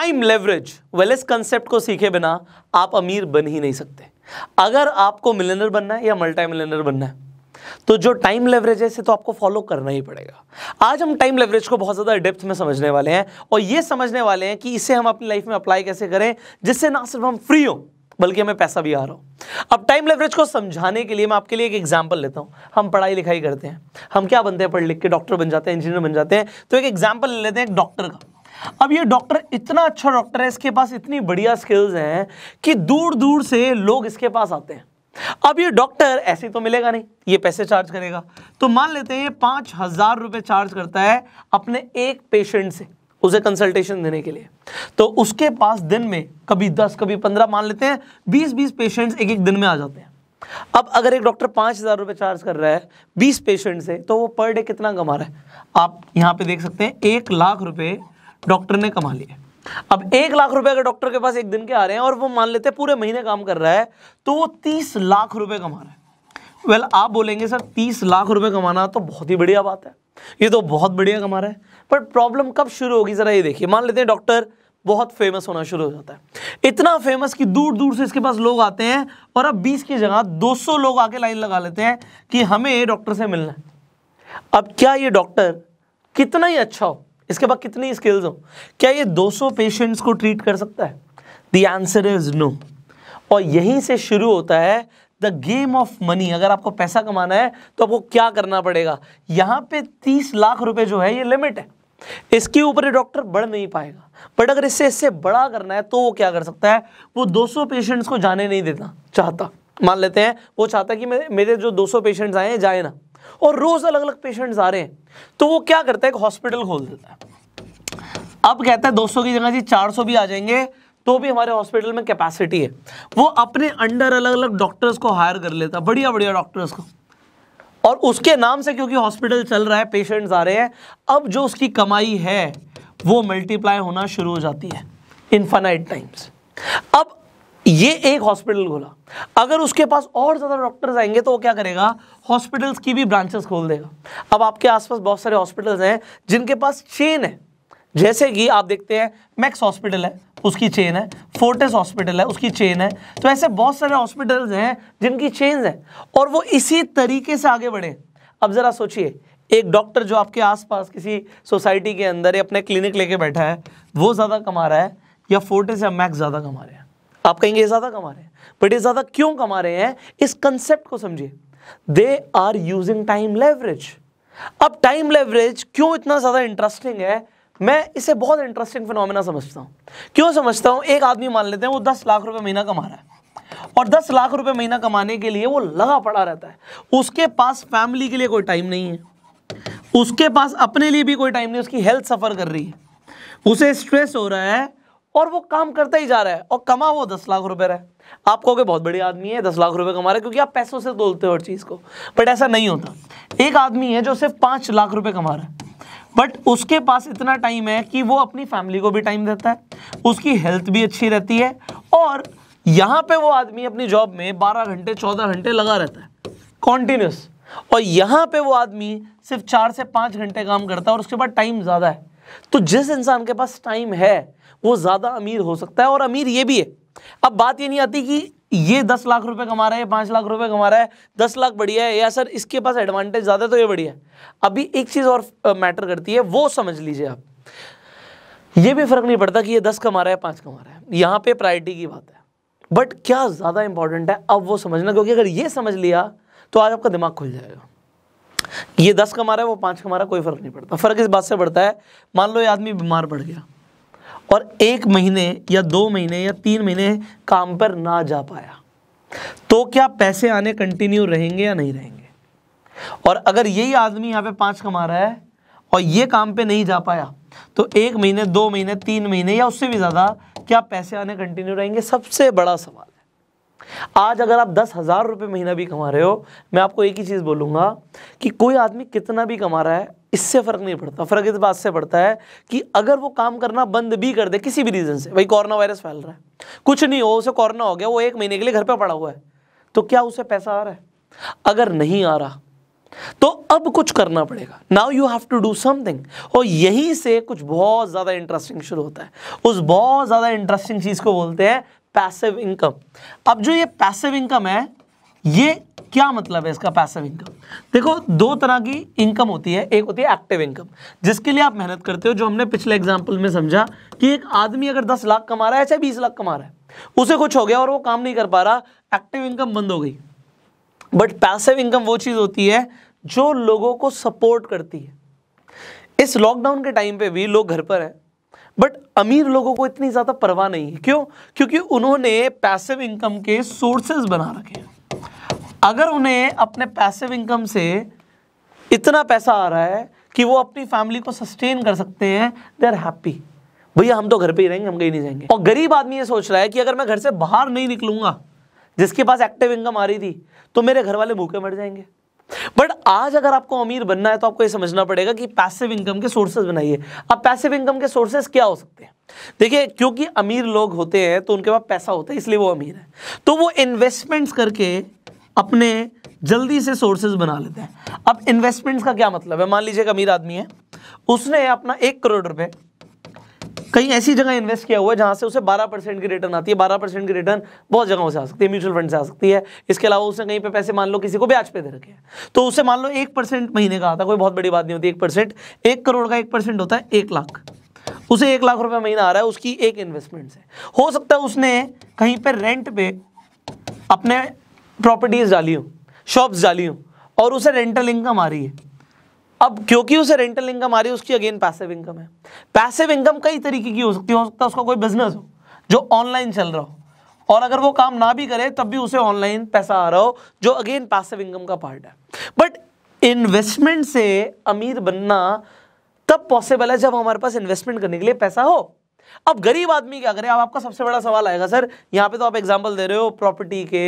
time leverage well इस concept को सीखे बिना आप अमीर बन ही नहीं सकते अगर आपको मिलेनर बनना है या मल्टी मिलेनर बनना है तो जो टाइम लेवरेज है इसे तो आपको फॉलो करना ही पड़ेगा आज हम टाइम लेवरेज को बहुत ज़्यादा डेप्थ में समझने वाले हैं और यह समझने वाले हैं कि इसे हम अपनी लाइफ में अप्लाई कैसे करें जिससे ना सिर्फ हम फ्री हो बल्कि हमें पैसा भी आ रहा हो अब टाइम लेवरेज को समझाने के लिए मैं आपके लिए एक एग्जाम्पल लेता हूं हम पढ़ाई लिखाई करते हैं हम क्या बनते हैं पढ़ लिख के डॉक्टर बन जाते हैं इंजीनियर बन जाते हैं तो एक एग्जाम्पल ले लेते हैं एक डॉक्टर का अब ये डॉक्टर इतना अच्छा डॉक्टर है इसके पास इतनी बढ़िया स्किल्स हैं कि दूर दूर से लोग इसके पास आते हैं अब ये डॉक्टर ऐसे तो मिलेगा नहीं ये पैसे चार्ज करेगा तो मान लेते हैं ये पाँच हज़ार रुपये चार्ज करता है अपने एक पेशेंट से उसे कंसल्टेशन देने के लिए तो उसके पास दिन में कभी दस कभी पंद्रह मान लेते हैं बीस बीस पेशेंट्स एक एक दिन में आ जाते हैं अब अगर एक डॉक्टर पांच हज़ार रुपए चार्ज कर रहा है बीस पेशेंट से तो वो पर डे कितना कमा रहा है आप यहां पे देख सकते हैं एक लाख रुपए डॉक्टर ने कमा लिया अब एक लाख रुपए अगर डॉक्टर के पास एक दिन के आ रहे हैं और वो मान लेते हैं पूरे महीने काम कर रहा है तो वो तीस लाख रुपए कमा रहा है वेल well, आप बोलेंगे सर तीस लाख रुपए कमाना तो बहुत ही बढ़िया बात है ये तो बहुत बढ़िया कमा रहा है बट प्रॉब्लम कब शुरू होगी जरा ये देखिए मान लेते हैं डॉक्टर बहुत फेमस होना शुरू हो जाता है इतना फेमस कि दूर दूर से इसके पास लोग आते हैं और अब बीस की जगह दो लोग आके लाइन लगा लेते हैं कि हमें डॉक्टर से मिलना है अब क्या ये डॉक्टर कितना ही अच्छा हो इसके बाद कितनी स्किल्स हो क्या ये 200 पेशेंट्स को ट्रीट कर सकता है द आंसर इज नो और यहीं से शुरू होता है द गेम ऑफ मनी अगर आपको पैसा कमाना है तो आपको क्या करना पड़ेगा यहाँ पे तीस लाख रुपए जो है ये लिमिट है इसके ऊपर डॉक्टर बढ़ नहीं पाएगा बट अगर इससे इससे बड़ा करना है तो वो क्या कर सकता है वो 200 पेशेंट्स को जाने नहीं देना चाहता मान लेते हैं वो चाहता है कि मेरे जो 200 पेशेंट्स आए हैं जाए ना और रोज अलग अलग पेशेंट्स आ रहे हैं तो वो क्या करता है एक हॉस्पिटल खोल देता है अब कहता है 200 की जगह जी 400 भी आ जाएंगे तो भी हमारे हॉस्पिटल में कैपेसिटी है वो अपने अंडर अलग अलग डॉक्टर्स को हायर कर लेता बढ़िया बढ़िया डॉक्टर्स को और उसके नाम से क्योंकि हॉस्पिटल चल रहा है पेशेंट्स आ रहे हैं अब जो उसकी कमाई है वो मल्टीप्लाई होना शुरू हो जाती है इनफाइनाइट टाइम्स अब ये एक हॉस्पिटल खोला अगर उसके पास और ज़्यादा डॉक्टर्स आएंगे तो वो क्या करेगा हॉस्पिटल्स की भी ब्रांचेस खोल देगा अब आपके आसपास बहुत सारे हॉस्पिटल्स हैं जिनके पास चेन है जैसे कि आप देखते हैं मैक्स हॉस्पिटल है उसकी चेन है फोर्टेस हॉस्पिटल है उसकी चेन है तो ऐसे बहुत सारे हॉस्पिटल्स हैं जिनकी चेन है और वो इसी तरीके से आगे बढ़े अब ज़रा सोचिए एक डॉक्टर जो आपके आसपास किसी सोसाइटी के अंदर या अपने क्लिनिक लेके बैठा है वो ज़्यादा कमा रहा है या फोर्टेस या मैक्स ज़्यादा कमा रहे हैं आप कहेंगे ज़्यादा कमा रहे हैं बट ये ज़्यादा क्यों कमा रहे हैं इस कंसेप्ट को समझिए they are using time leverage अब टाइम लेवरेज क्यों इतना ज़्यादा इंटरेस्टिंग है मैं इसे बहुत इंटरेस्टिंग फिनोमिना समझता हूं क्यों समझता हूं एक आदमी मान लेते हैं वो दस लाख रुपए महीना कमा रहा है और दस लाख रुपए महीना कमाने के लिए वो लगा पड़ा रहता है उसके पास फैमिली के लिए कोई टाइम नहीं है उसके पास अपने लिए भी कोई टाइम नहीं उसकी हेल्थ सफ़र कर रही है उसे स्ट्रेस हो रहा है और वो काम करता ही जा रहा है और कमा वो दस लाख रुपए रहा है आप कहोगे बहुत बड़े आदमी है दस लाख रुपए कमा रहे क्योंकि आप पैसों से तोलते हो हर चीज़ को बट ऐसा नहीं होता एक आदमी है जो सिर्फ पाँच लाख रुपए कमा रहा है बट उसके पास इतना टाइम है कि वो अपनी फैमिली को भी टाइम देता है उसकी हेल्थ भी अच्छी रहती है और यहाँ पर वो आदमी अपनी जॉब में बारह घंटे चौदह घंटे लगा रहता है कॉन्टिन्यूस और यहाँ पर वो आदमी सिर्फ चार से पाँच घंटे काम करता है और उसके बाद टाइम ज़्यादा है तो जिस इंसान के पास टाइम है वो ज़्यादा अमीर हो सकता है और अमीर ये भी है अब बात ये नहीं आती कि ये दस लाख रुपए कमा रहा है पाँच लाख रुपए कमा रहा है दस लाख बढ़िया है या सर इसके पास एडवांटेज ज़्यादा है तो ये बढ़िया है अभी एक चीज़ और मैटर करती है वो समझ लीजिए आप ये भी फर्क नहीं पड़ता कि ये दस कमा रहा है पाँच कमा रहा है यहां पे प्रायोरिटी की बात है बट क्या ज़्यादा इंपॉर्टेंट है अब वो समझना क्योंकि अगर ये समझ लिया तो आज आपका दिमाग खुल जाएगा ये दस कमा रहा है वो पाँच कमा रहा है कोई फ़र्क नहीं पड़ता फ़र्क इस बात से पड़ता है मान लो ये आदमी बीमार पड़ गया और एक महीने या दो महीने या तीन महीने काम पर ना जा पाया तो क्या पैसे आने कंटिन्यू रहेंगे या नहीं रहेंगे और अगर यही आदमी यहाँ पे पाँच कमा रहा है और ये काम पे नहीं जा पाया तो एक महीने दो महीने तीन महीने या उससे भी ज़्यादा क्या पैसे आने कंटिन्यू रहेंगे सबसे बड़ा सवाल है आज अगर आप दस हज़ार रुपये महीना भी कमा रहे हो मैं आपको एक ही चीज़ बोलूँगा कि कोई आदमी कितना भी कमा रहा है इससे फ़र्क नहीं पड़ता फ़र्क इस बात से पड़ता है कि अगर वो काम करना बंद भी कर दे किसी भी रीज़न से भाई कोरोना वायरस फैल रहा है कुछ नहीं हो उसे कोरोना हो गया वो एक महीने के लिए घर पर पड़ा हुआ है तो क्या उसे पैसा आ रहा है अगर नहीं आ रहा तो अब कुछ करना पड़ेगा now you have to do something और यहीं से कुछ बहुत ज़्यादा इंटरेस्टिंग शुरू होता है उस बहुत ज़्यादा इंटरेस्टिंग चीज़ को बोलते हैं पैसिव इनकम अब जो ये पैसिव इनकम है ये क्या मतलब है इसका पैसिव इनकम देखो दो तरह की इनकम होती है एक होती है एक्टिव इनकम जिसके लिए आप मेहनत करते हो जो हमने पिछले एग्जाम्पल में समझा कि एक आदमी अगर दस लाख कमा रहा है चाहे बीस लाख कमा रहा है उसे कुछ हो गया और वो काम नहीं कर पा रहा एक्टिव इनकम बंद हो गई बट पैसिव इनकम वो चीज़ होती है जो लोगों को सपोर्ट करती है इस लॉकडाउन के टाइम पे भी लोग घर पर हैं बट अमीर लोगों को इतनी ज़्यादा परवाह नहीं है क्यों क्योंकि उन्होंने पैसिव इनकम के सोर्सेज बना रखे हैं अगर उन्हें अपने पैसिव इनकम से इतना पैसा आ रहा है कि वो अपनी फैमिली को सस्टेन कर सकते हैं दे आर हैप्पी भैया हम तो घर पे ही रहेंगे हम कहीं नहीं जाएंगे और गरीब आदमी ये सोच रहा है कि अगर मैं घर से बाहर नहीं निकलूंगा जिसके पास एक्टिव इनकम आ रही थी तो मेरे घर वाले भूखे मर जाएंगे बट आज अगर आपको अमीर बनना है तो आपको ये समझना पड़ेगा कि पैसिव इनकम के सोर्सेज बनाइए अब पैसिव इनकम के सोर्सेज क्या हो सकते हैं देखिए क्योंकि अमीर लोग होते हैं तो उनके पास पैसा होता है इसलिए वो अमीर है तो वो इन्वेस्टमेंट्स करके अपने जल्दी से सोर्सेज बना लेते हैं अब इन्वेस्टमेंट्स का क्या मतलब है मान लीजिए एक अमीर आदमी है उसने अपना एक करोड़ रुपए कहीं ऐसी जगह इन्वेस्ट किया हुआ है जहां से उसे 12 परसेंट की रिटर्न आती है 12 परसेंट की रिटर्न बहुत जगहों से आ सकती है म्यूचुअल फंड से आ सकती है इसके अलावा उसने कहीं पे पैसे मान लो किसी को ब्याज पे दे रखे हैं तो उसे मान लो एक परसेंट महीने का आता कोई बहुत बड़ी बात नहीं होती एक परसेंट एक करोड़ का एक परसेंट होता है एक लाख उसे एक लाख रुपये महीना आ रहा है उसकी एक इन्वेस्टमेंट से हो सकता है उसने कहीं पर रेंट पे अपने प्रॉपर्टीज डाली हूँ शॉप्स डाली हूँ और उसे रेंटल इनकम आ रही है अब क्योंकि उसे रेंटल इनकम आ रही है उसकी अगेन पैसिव इनकम है पैसिव इनकम कई तरीके की हो सकती है हो सकता है उसका कोई बिजनेस हो जो ऑनलाइन चल रहा हो और अगर वो काम ना भी करे तब भी उसे ऑनलाइन पैसा आ रहा हो जो अगेन पैसिव इनकम का पार्ट है बट इन्वेस्टमेंट से अमीर बनना तब पॉसिबल है जब हमारे पास इन्वेस्टमेंट करने के लिए पैसा हो अब गरीब आदमी क्या करे अब आपका सबसे बड़ा सवाल आएगा सर यहाँ पे तो आप एग्जाम्पल दे रहे हो प्रॉपर्टी के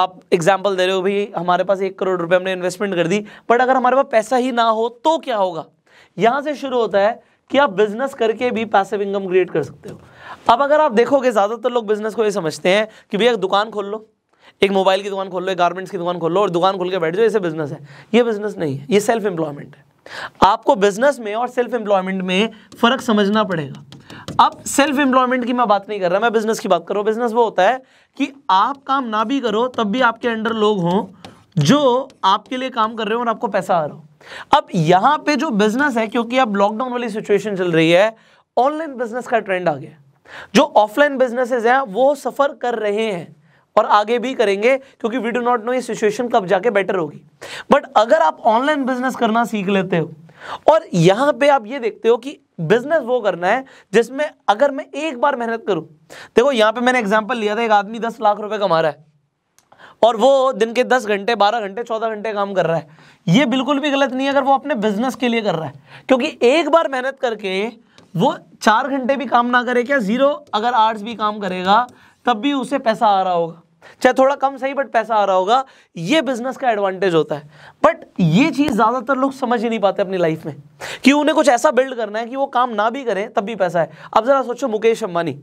आप एग्जाम्पल दे रहे हो भी हमारे पास एक करोड़ रुपए हमने इन्वेस्टमेंट कर दी बट अगर हमारे पास पैसा ही ना हो तो क्या होगा यहाँ से शुरू होता है कि आप बिजनेस करके भी पैसिव इनकम क्रिएट कर सकते हो अब अगर आप देखोगे ज़्यादातर लोग बिजनेस को ये समझते हैं कि भैया दुकान खोल लो एक मोबाइल की दुकान खोल लो एक गारमेंट्स की दुकान खोल लो और दुकान खोल के बैठ जाओ ऐसे बिजनेस है ये बिजनेस नहीं है ये सेल्फ एम्प्लॉयमेंट है आपको बिजनेस में और सेल्फ एम्प्लॉयमेंट में फर्क समझना पड़ेगा अब सेल्फ एम्प्लॉयमेंट की मैं बात नहीं कर रहा मैं बिजनेस की बात करूं बिजनेस वो होता है कि आप काम ना भी करो तब भी आपके अंडर लोग हों जो आपके लिए काम कर रहे हो और आपको पैसा आ रहा हो अब यहां पे जो बिजनेस है क्योंकि अब लॉकडाउन वाली सिचुएशन चल रही है ऑनलाइन बिजनेस का ट्रेंड आ गया जो ऑफलाइन बिजनेसेस हैं वो सफर कर रहे हैं और आगे भी करेंगे क्योंकि वी डू नॉट नो ये सिचुएशन कब जाके बेटर होगी बट अगर आप ऑनलाइन बिजनेस करना सीख लेते हो और यहां पे आप ये देखते हो कि बिजनेस वो करना है जिसमें अगर मैं एक बार मेहनत करूं देखो यहां पे मैंने एग्जाम्पल लिया था एक आदमी दस लाख रुपए कमा रहा है और वो दिन के दस घंटे बारह घंटे चौदह घंटे काम कर रहा है ये बिल्कुल भी गलत नहीं है अगर वो अपने बिजनेस के लिए कर रहा है क्योंकि एक बार मेहनत करके वो चार घंटे भी काम ना करे क्या जीरो अगर आर्ट्स भी काम करेगा तब भी उसे पैसा आ रहा होगा चाहे थोड़ा कम सही बट पैसा आ रहा होगा ये बिजनेस का एडवांटेज होता है बट ये चीज़ ज़्यादातर लोग समझ ही नहीं पाते अपनी लाइफ में कि उन्हें कुछ ऐसा बिल्ड करना है कि वो काम ना भी करें तब भी पैसा है अब ज़रा सोचो मुकेश अंबानी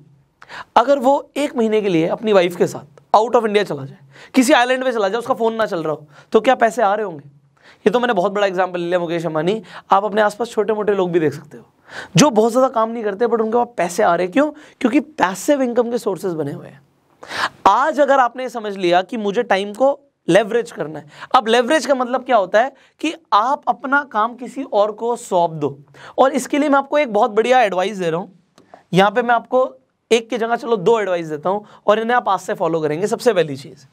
अगर वो एक महीने के लिए अपनी वाइफ के साथ आउट ऑफ इंडिया चला जाए किसी आइलैंड में चला जाए उसका फ़ोन ना चल रहा हो तो क्या पैसे आ रहे होंगे ये तो मैंने बहुत बड़ा एग्जाम्पल लिया मुकेश अंबानी आप अपने आसपास छोटे मोटे लोग भी देख सकते हो जो बहुत ज़्यादा काम नहीं करते बट उनके पास पैसे आ रहे क्यों क्योंकि पैसिव इनकम के सोर्सेज बने हुए हैं आज अगर आपने समझ लिया कि मुझे टाइम को लेवरेज करना है अब लेवरेज का मतलब क्या होता है कि आप अपना काम किसी और को सौंप दो और इसके लिए मैं आपको एक बहुत बढ़िया एडवाइस दे रहा हूं यहां पे मैं आपको एक की जगह चलो दो एडवाइस देता हूं और इन्हें आप आज से फॉलो करेंगे सबसे पहली चीज़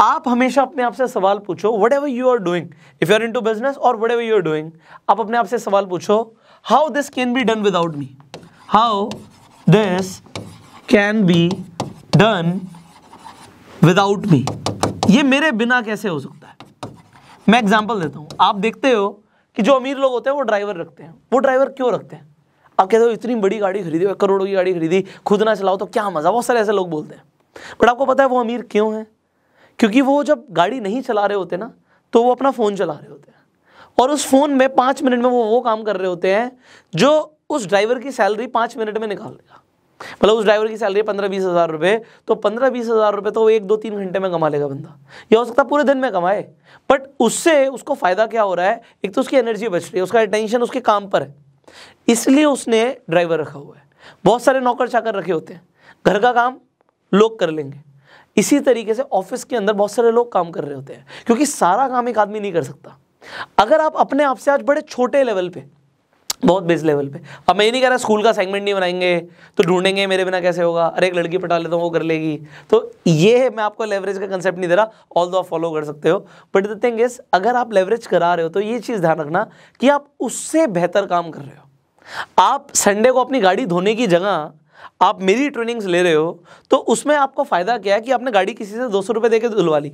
आप हमेशा अपने आप से सवाल पूछो whatever you are doing if you are into business और whatever you are doing आप अपने आप से सवाल पूछो how this can be done without me how this can be done without me ये मेरे बिना कैसे हो सकता है मैं एग्जाम्पल देता हूँ आप देखते हो कि जो अमीर लोग होते हैं वो ड्राइवर रखते हैं वो ड्राइवर क्यों रखते हैं आप कहते हो इतनी बड़ी गाड़ी खरीदी एक करोड़ों की गाड़ी खरीदी खुद ना चलाओ तो क्या मज़ा बहुत सारे ऐसे लोग बोलते हैं बट आपको पता है वो अमीर क्यों है क्योंकि वो जब गाड़ी नहीं चला रहे होते ना तो वो अपना फ़ोन चला रहे होते हैं और उस फ़ोन में पाँच मिनट में वो वो काम कर रहे होते हैं जो उस ड्राइवर की सैलरी पाँच मिनट में निकाल देगा मतलब उस ड्राइवर की सैलरी पंद्रह बीस हज़ार रुपये तो पंद्रह बीस हज़ार रुपये तो वो एक दो तीन घंटे में कमा लेगा बंदा या हो सकता है पूरे दिन में कमाए बट उससे उसको फ़ायदा क्या हो रहा है एक तो उसकी एनर्जी बच रही है उसका अटेंशन उसके काम पर है इसलिए उसने ड्राइवर रखा हुआ है बहुत सारे नौकर चाकर रखे होते हैं घर का काम लोग कर लेंगे इसी तरीके से ऑफिस के अंदर बहुत सारे लोग काम कर रहे होते हैं क्योंकि सारा काम एक आदमी नहीं कर सकता अगर आप अपने आप से आज बड़े छोटे लेवल पे बहुत बेस लेवल पे अब मैं ये नहीं कह रहा स्कूल का सेगमेंट नहीं बनाएंगे तो ढूंढेंगे मेरे बिना कैसे होगा अरे एक लड़की पटा लेता हूँ वो कर लेगी तो ये है मैं आपको लेवरेज का कंसेप्ट नहीं दे रहा ऑल दो आप फॉलो कर सकते हो बट द थिंग इज अगर आप लेवरेज करा रहे हो तो ये चीज़ ध्यान रखना कि आप उससे बेहतर काम कर रहे हो आप संडे को अपनी गाड़ी धोने की जगह आप मेरी ट्रेनिंग्स ले रहे हो तो उसमें आपको फ़ायदा क्या है कि आपने गाड़ी किसी से दो सौ रुपये दे के धुलवा ली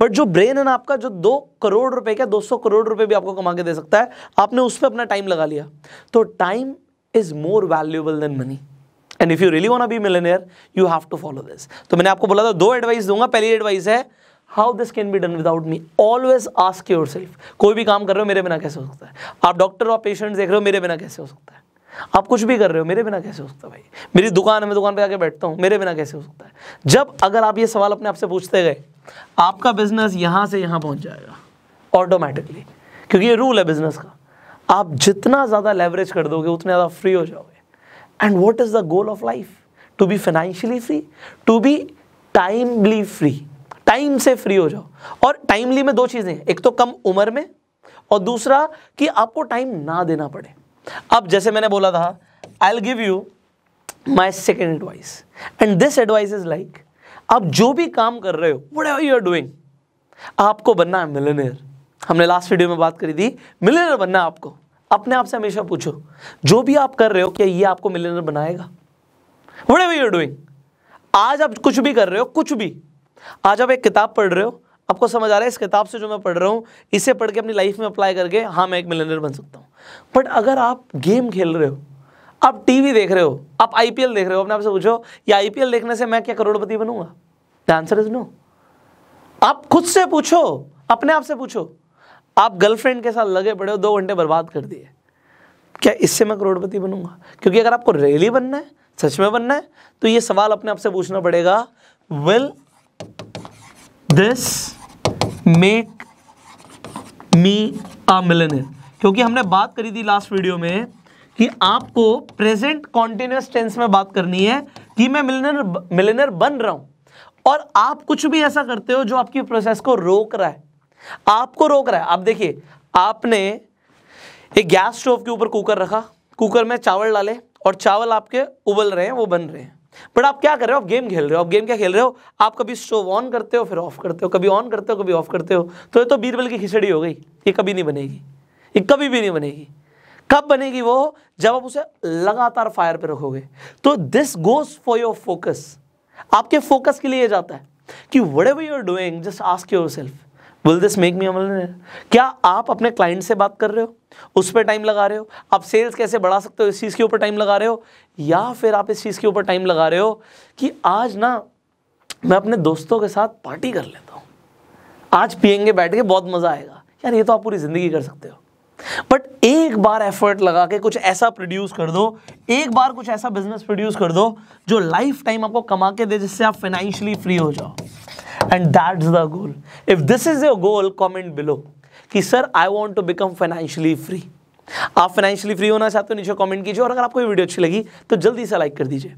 बट जो ब्रेन है ना आपका जो दो करोड़ रुपए का दो सौ करोड़ रुपए भी आपको कमा के दे सकता है आपने उस पर अपना टाइम लगा लिया तो time is more valuable than money and if you really want be millionaire you have to follow this तो मैंने आपको बोला था दो एडवाइस दूंगा पहली एडवाइस है how this can be done without me always ask yourself कोई भी काम कर रहे हो मेरे बिना कैसे हो सकता है आप डॉक्टर और पेशेंट देख रहे हो मेरे बिना कैसे हो सकता है आप कुछ भी कर रहे हो मेरे बिना कैसे हो सकता भाई मेरी दुकान है मैं दुकान पे आके बैठता हूँ मेरे बिना कैसे हो सकता है जब अगर आप ये सवाल अपने आप से पूछते गए आपका बिजनेस यहाँ से यहाँ पहुँच जाएगा ऑटोमेटिकली क्योंकि ये रूल है बिजनेस का आप जितना ज़्यादा लेवरेज कर दोगे उतना ज़्यादा फ्री हो जाओगे and what is the goal of life to be financially free to be timely free time से फ्री हो जाओ और टाइमली में दो चीज़ें एक तो कम उम्र में और दूसरा कि आपको टाइम ना देना पड़े अब जैसे मैंने बोला था I give you my second advice and this advice is like आप जो भी काम कर रहे हो whatever you are doing आपको बनना है मिलेनियर हमने लास्ट वीडियो में बात करी थी मिलेनियर बनना है आपको अपने आप से हमेशा पूछो जो भी आप कर रहे हो क्या ये आपको मिलेनियर बनाएगा whatever you are doing आज आप कुछ भी कर रहे हो कुछ भी आज आप एक किताब पढ़ रहे हो आपको समझ आ रहा है इस किताब से जो मैं पढ़ रहा हूँ इसे पढ़ के अपनी लाइफ में अप्लाई करके हाँ मैं एक मिलनर बन सकता हूँ बट अगर आप गेम खेल रहे हो आप टीवी देख रहे हो आप आईपीएल देख रहे हो अपने आपसे पूछो ये आईपीएल देखने से मैं क्या करोड़पति बनूंगा द आंसर इज नो आप खुद से पूछो अपने आप से पूछो आप गर्लफ्रेंड के साथ लगे पड़े हो दो घंटे बर्बाद कर दिए क्या इससे मैं करोड़पति बनूंगा क्योंकि अगर आपको रैली बनना है सच में बनना है तो ये सवाल अपने आप से पूछना पड़ेगा will this make me a millionaire क्योंकि हमने बात करी थी लास्ट वीडियो में कि आपको प्रेजेंट कॉन्टिन्यूस टेंस में बात करनी है कि मैं मिलनर मिलनर बन रहा हूं और आप कुछ भी ऐसा करते हो जो आपकी प्रोसेस को रोक रहा है आपको रोक रहा है आप देखिए आपने एक गैस स्टोव के ऊपर कुकर रखा कुकर में चावल डाले और चावल आपके उबल रहे हैं वो बन रहे हैं बट आप क्या कर रहे हो आप गेम खेल रहे हो आप गेम क्या खेल रहे हो आप कभी स्टोव ऑन करते हो फिर ऑफ करते हो कभी ऑन करते हो कभी ऑफ करते हो तो ये तो बीरबल की खिचड़ी हो गई ये कभी नहीं बनेगी ये कभी भी नहीं बनेगी कब बनेगी वो जब आप उसे लगातार फायर पे रखोगे तो this goes for your focus आपके फोकस के लिए जाता है कि whatever you are doing just ask yourself will this make me अमल क्या आप अपने क्लाइंट से बात कर रहे हो उस पर टाइम लगा रहे हो आप सेल्स कैसे बढ़ा सकते हो इस चीज़ के ऊपर टाइम लगा रहे हो या फिर आप इस चीज़ के ऊपर टाइम लगा रहे हो कि आज ना मैं अपने दोस्तों के साथ पार्टी कर लेता हूँ आज पियेंगे बैठ के बहुत मज़ा आएगा यार ये तो आप पूरी ज़िंदगी कर सकते हो बट एक बार एफर्ट लगा के कुछ ऐसा प्रोड्यूस कर दो एक बार कुछ ऐसा बिजनेस प्रोड्यूस कर दो जो लाइफ टाइम आपको कमा के दे जिससे आप फाइनेंशियली फ्री हो जाओ and that's the goal if this is your goal comment below कि sir I want to become financially free आप फाइनेंशियली फ्री होना चाहते हो नीचे कमेंट कीजिए और अगर आपको ये वीडियो अच्छी लगी तो जल्दी से लाइक कर दीजिए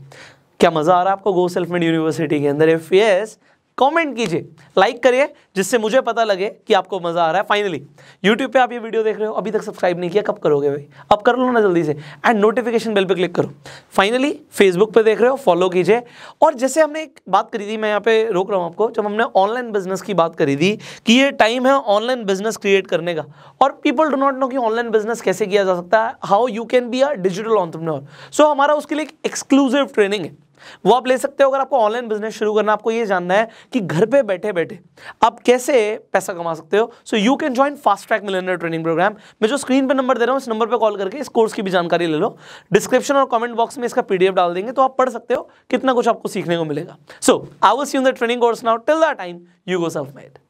क्या मज़ा आ रहा है आपको गो सेल्फ मेड यूनिवर्सिटी के अंदर इफ यस कमेंट कीजिए लाइक करिए जिससे मुझे पता लगे कि आपको मज़ा आ रहा है फाइनली यूट्यूब पे आप ये वीडियो देख रहे हो अभी तक सब्सक्राइब नहीं किया कब करोगे भाई अब कर लो ना जल्दी से एंड नोटिफिकेशन बेल पे क्लिक करो फाइनली फेसबुक पे देख रहे हो फॉलो कीजिए और जैसे हमने एक बात करी थी मैं यहाँ पे रोक रहा हूँ आपको जब हमने ऑनलाइन बिजनेस की बात करी थी कि ये टाइम है ऑनलाइन बिजनेस क्रिएट करने का और पीपल डो नॉट नो कि ऑनलाइन बिजनेस कैसे किया जा सकता है how you can be a digital entrepreneur so हमारा उसके लिए एक एक्सक्लूसिव ट्रेनिंग है वो आप ले सकते हो अगर आपको ऑनलाइन बिजनेस शुरू करना आपको ये जानना है कि घर पे बैठे बैठे आप कैसे पैसा कमा सकते हो so you can join fast track millionaire training program मैं जो स्क्रीन पर नंबर दे रहा हूँ इस नंबर पर कॉल करके इस कोर्स की भी जानकारी ले लो डिस्क्रिप्शन और कॉमेंट बॉक्स में इसका पीडीएफ डाल देंगे तो आप पढ़ सकते हो कितना कुछ आपको सीखने को मिलेगा so I will see in the training course now till the time you go self made